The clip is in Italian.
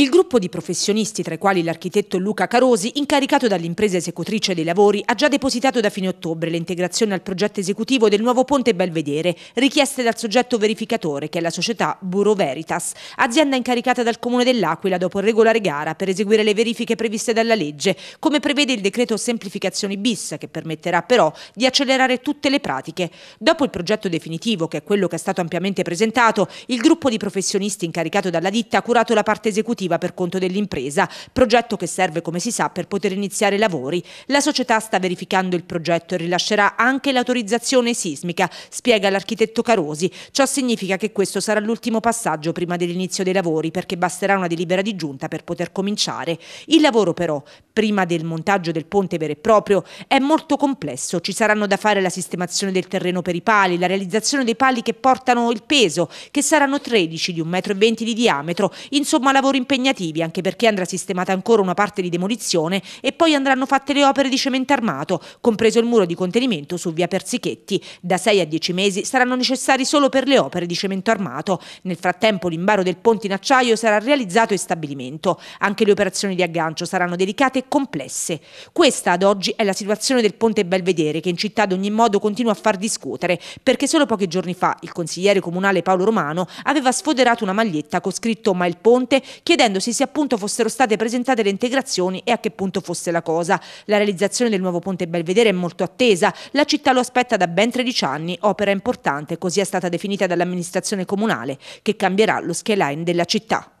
Il gruppo di professionisti, tra i quali l'architetto Luca Carosi, incaricato dall'impresa esecutrice dei lavori, ha già depositato da fine ottobre le integrazioni al progetto esecutivo del nuovo ponte Belvedere, richieste dal soggetto verificatore, che è la società Buro Veritas, azienda incaricata dal Comune dell'Aquila dopo regolare gara per eseguire le verifiche previste dalla legge, come prevede il decreto semplificazioni bis, che permetterà però di accelerare tutte le pratiche. Dopo il progetto definitivo, che è quello che è stato ampiamente presentato, il gruppo di professionisti incaricato dalla ditta ha curato la parte esecutiva produttiva per conto dell'impresa, progetto che serve come si sa per poter iniziare i lavori. La società sta verificando il progetto e rilascerà anche l'autorizzazione sismica, spiega l'architetto Carosi. Ciò significa che questo sarà l'ultimo passaggio prima dell'inizio dei lavori perché basterà una delibera di giunta per poter cominciare. Il lavoro però prima del montaggio del ponte vero e proprio, è molto complesso. Ci saranno da fare la sistemazione del terreno per i pali, la realizzazione dei pali che portano il peso, che saranno 13 di 1,20 m di diametro, insomma lavori impegnativi anche perché andrà sistemata ancora una parte di demolizione e poi andranno fatte le opere di cemento armato, compreso il muro di contenimento su via Persichetti. Da 6 a 10 mesi saranno necessari solo per le opere di cemento armato. Nel frattempo l'imbaro del ponte in acciaio sarà realizzato in stabilimento. Anche le operazioni di aggancio saranno dedicate e complesse. Questa ad oggi è la situazione del Ponte Belvedere che in città ad ogni modo continua a far discutere perché solo pochi giorni fa il consigliere comunale Paolo Romano aveva sfoderato una maglietta con scritto Ma il Ponte chiedendosi se appunto fossero state presentate le integrazioni e a che punto fosse la cosa. La realizzazione del nuovo Ponte Belvedere è molto attesa, la città lo aspetta da ben 13 anni, opera importante, così è stata definita dall'amministrazione comunale, che cambierà lo skyline della città.